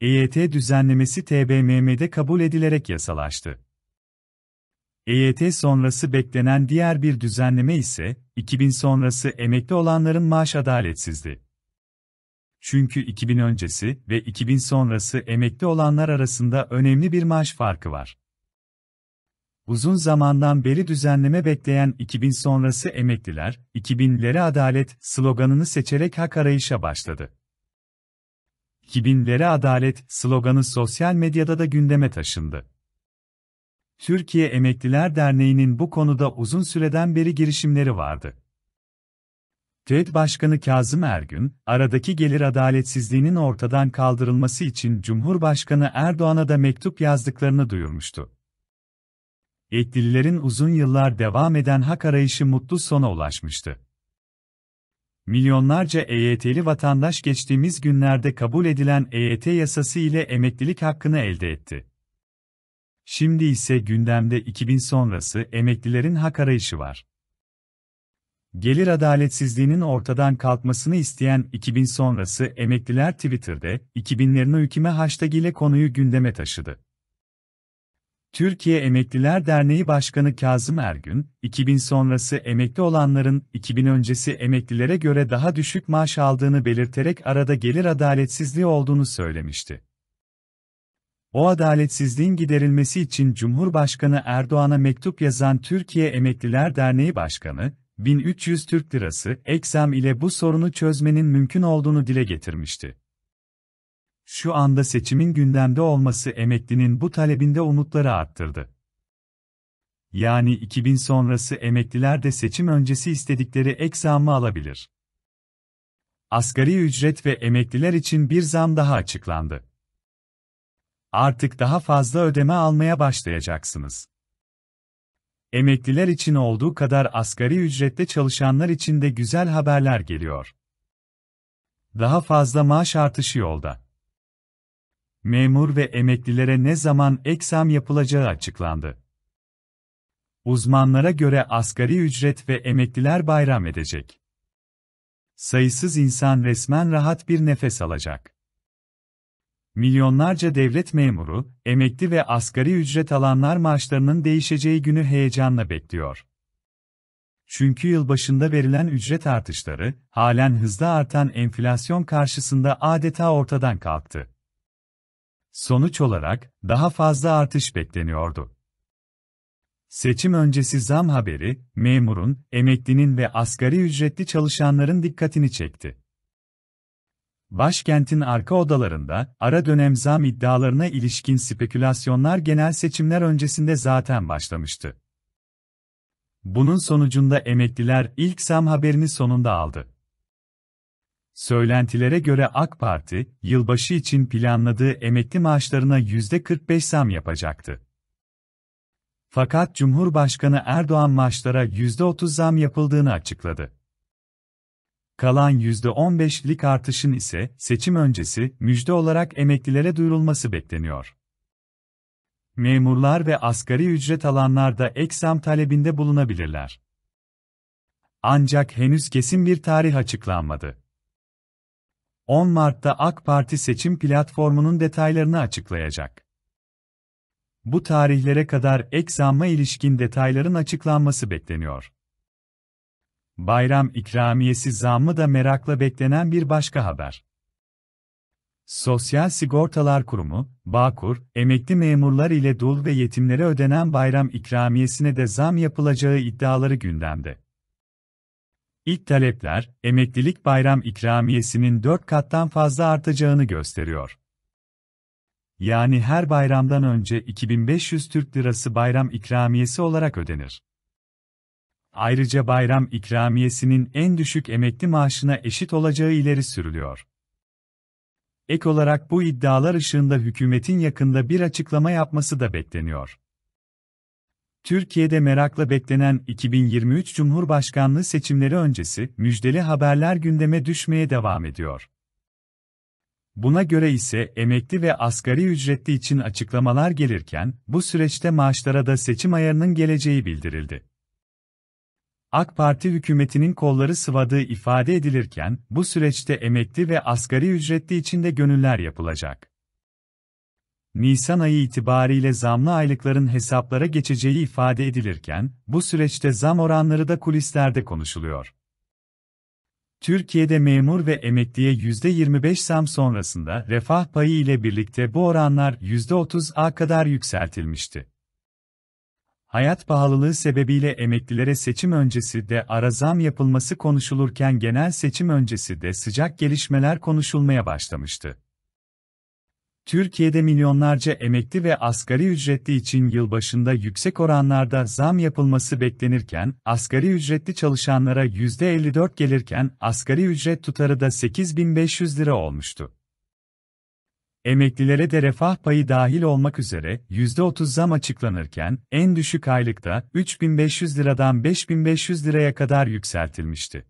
EYT düzenlemesi TBMM'de kabul edilerek yasalaştı. EYT sonrası beklenen diğer bir düzenleme ise 2000 sonrası emekli olanların maaş adaletsizdi. Çünkü 2000 öncesi ve 2000 sonrası emekli olanlar arasında önemli bir maaş farkı var. Uzun zamandan beri düzenleme bekleyen 2000 sonrası emekliler, 2000'lere adalet sloganını seçerek hak arayışa başladı. 2000'lere adalet sloganı sosyal medyada da gündeme taşındı. Türkiye Emekliler Derneği'nin bu konuda uzun süreden beri girişimleri vardı. TED Başkanı Kazım Ergün, aradaki gelir adaletsizliğinin ortadan kaldırılması için Cumhurbaşkanı Erdoğan'a da mektup yazdıklarını duyurmuştu. Eklililerin uzun yıllar devam eden hak arayışı mutlu sona ulaşmıştı. Milyonlarca EYT'li vatandaş geçtiğimiz günlerde kabul edilen EYT yasası ile emeklilik hakkını elde etti. Şimdi ise gündemde 2000 sonrası emeklilerin hak arayışı var. Gelir adaletsizliğinin ortadan kalkmasını isteyen 2000 sonrası emekliler Twitter'de 2000'lerin hüküme hashtag ile konuyu gündeme taşıdı. Türkiye Emekliler Derneği Başkanı Kazım Ergün, 2000 sonrası emekli olanların 2000 öncesi emeklilere göre daha düşük maaş aldığını belirterek arada gelir adaletsizliği olduğunu söylemişti. O adaletsizliğin giderilmesi için Cumhurbaşkanı Erdoğan'a mektup yazan Türkiye Emekliler Derneği Başkanı, 1300 Türk Lirası ekzam ile bu sorunu çözmenin mümkün olduğunu dile getirmişti şu anda seçimin gündemde olması emeklinin bu talebinde umutları arttırdı. Yani 2000 sonrası emekliler de seçim öncesi istedikleri ek zammı alabilir. Asgari ücret ve emekliler için bir zam daha açıklandı. Artık daha fazla ödeme almaya başlayacaksınız. Emekliler için olduğu kadar asgari ücretle çalışanlar için de güzel haberler geliyor. Daha fazla maaş artışı yolda memur ve emeklilere ne zaman ek yapılacağı açıklandı. Uzmanlara göre asgari ücret ve emekliler bayram edecek. Sayısız insan resmen rahat bir nefes alacak. Milyonlarca devlet memuru, emekli ve asgari ücret alanlar maaşlarının değişeceği günü heyecanla bekliyor. Çünkü yılbaşında verilen ücret artışları, halen hızla artan enflasyon karşısında adeta ortadan kalktı. Sonuç olarak, daha fazla artış bekleniyordu. Seçim öncesi zam haberi, memurun, emeklinin ve asgari ücretli çalışanların dikkatini çekti. Başkentin arka odalarında ara dönem zam iddialarına ilişkin spekülasyonlar genel seçimler öncesinde zaten başlamıştı. Bunun sonucunda emekliler ilk zam haberini sonunda aldı. Söylentilere göre AK Parti, yılbaşı için planladığı emekli maaşlarına %45 zam yapacaktı. Fakat Cumhurbaşkanı Erdoğan maaşlara %30 zam yapıldığını açıkladı. Kalan %15'lik artışın ise seçim öncesi müjde olarak emeklilere duyurulması bekleniyor. Memurlar ve asgari ücret alanlar da ek zam talebinde bulunabilirler. Ancak henüz kesin bir tarih açıklanmadı. 10 Mart'ta AK Parti seçim platformunun detaylarını açıklayacak. Bu tarihlere kadar ek zamma ilişkin detayların açıklanması bekleniyor. Bayram ikramiyesi zammı da merakla beklenen bir başka haber. Sosyal Sigortalar Kurumu, Bağkur, emekli memurlar ile dul ve yetimlere ödenen bayram ikramiyesine de zam yapılacağı iddiaları gündemde. İlk talepler, emeklilik bayram ikramiyesinin 4 kattan fazla artacağını gösteriyor. Yani her bayramdan önce 2500 Türk Lirası bayram ikramiyesi olarak ödenir. Ayrıca bayram ikramiyesinin en düşük emekli maaşına eşit olacağı ileri sürülüyor. Ek olarak bu iddialar ışığında hükümetin yakında bir açıklama yapması da bekleniyor. Türkiye'de merakla beklenen 2023 Cumhurbaşkanlığı seçimleri öncesi müjdeli haberler gündeme düşmeye devam ediyor. Buna göre ise emekli ve asgari ücretli için açıklamalar gelirken bu süreçte maaşlara da seçim ayarının geleceği bildirildi. AK Parti hükümetinin kolları sıvadığı ifade edilirken bu süreçte emekli ve asgari ücretli için de gönüller yapılacak. Nisan ayı itibariyle zamlı aylıkların hesaplara geçeceği ifade edilirken, bu süreçte zam oranları da kulislerde konuşuluyor. Türkiye'de memur ve emekliye %25 zam sonrasında refah payı ile birlikte bu oranlar %30'a kadar yükseltilmişti. Hayat pahalılığı sebebiyle emeklilere seçim öncesi de ara zam yapılması konuşulurken genel seçim öncesi de sıcak gelişmeler konuşulmaya başlamıştı. Türkiye'de milyonlarca emekli ve asgari ücretli için yılbaşında yüksek oranlarda zam yapılması beklenirken, asgari ücretli çalışanlara %54 gelirken asgari ücret tutarı da 8500 lira olmuştu. Emeklilere de refah payı dahil olmak üzere %30 zam açıklanırken en düşük aylıkta 3500 liradan 5500 liraya kadar yükseltilmişti.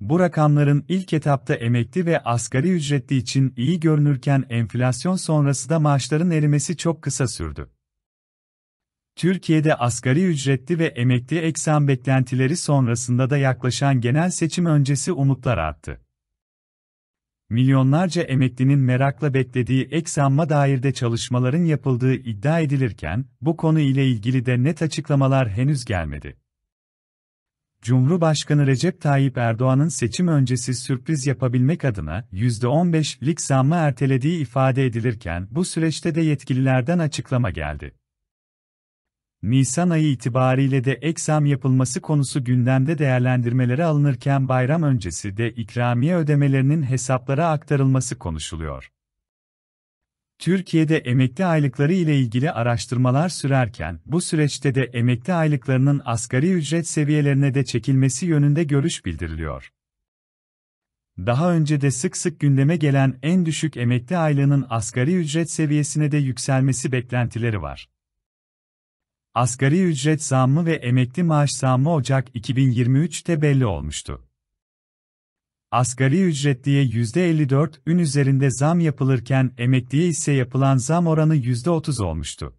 Bu rakamların ilk etapta emekli ve asgari ücretli için iyi görünürken enflasyon sonrası da maaşların erimesi çok kısa sürdü. Türkiye'de asgari ücretli ve emekli eksen beklentileri sonrasında da yaklaşan genel seçim öncesi umutlar arttı. Milyonlarca emeklinin merakla beklediği eksanma dair de çalışmaların yapıldığı iddia edilirken, bu konu ile ilgili de net açıklamalar henüz gelmedi. Cumhurbaşkanı Recep Tayyip Erdoğan'ın seçim öncesi sürpriz yapabilmek adına %15'lik zammı ertelediği ifade edilirken bu süreçte de yetkililerden açıklama geldi. Nisan ayı itibariyle de ek zam yapılması konusu gündemde değerlendirmelere alınırken bayram öncesi de ikramiye ödemelerinin hesaplara aktarılması konuşuluyor. Türkiye'de emekli aylıkları ile ilgili araştırmalar sürerken, bu süreçte de emekli aylıklarının asgari ücret seviyelerine de çekilmesi yönünde görüş bildiriliyor. Daha önce de sık sık gündeme gelen en düşük emekli aylığının asgari ücret seviyesine de yükselmesi beklentileri var. Asgari ücret zammı ve emekli maaş zammı Ocak 2023'te belli olmuştu asgari ücretliye %54 ün üzerinde zam yapılırken emekliye ise yapılan zam oranı %30 olmuştu.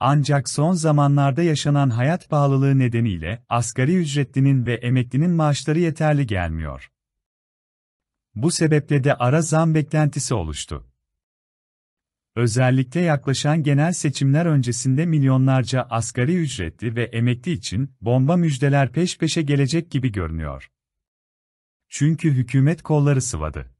Ancak son zamanlarda yaşanan hayat pahalılığı nedeniyle asgari ücretlinin ve emeklinin maaşları yeterli gelmiyor. Bu sebeple de ara zam beklentisi oluştu. Özellikle yaklaşan genel seçimler öncesinde milyonlarca asgari ücretli ve emekli için bomba müjdeler peş peşe gelecek gibi görünüyor. Çünkü hükümet kolları sıvadı.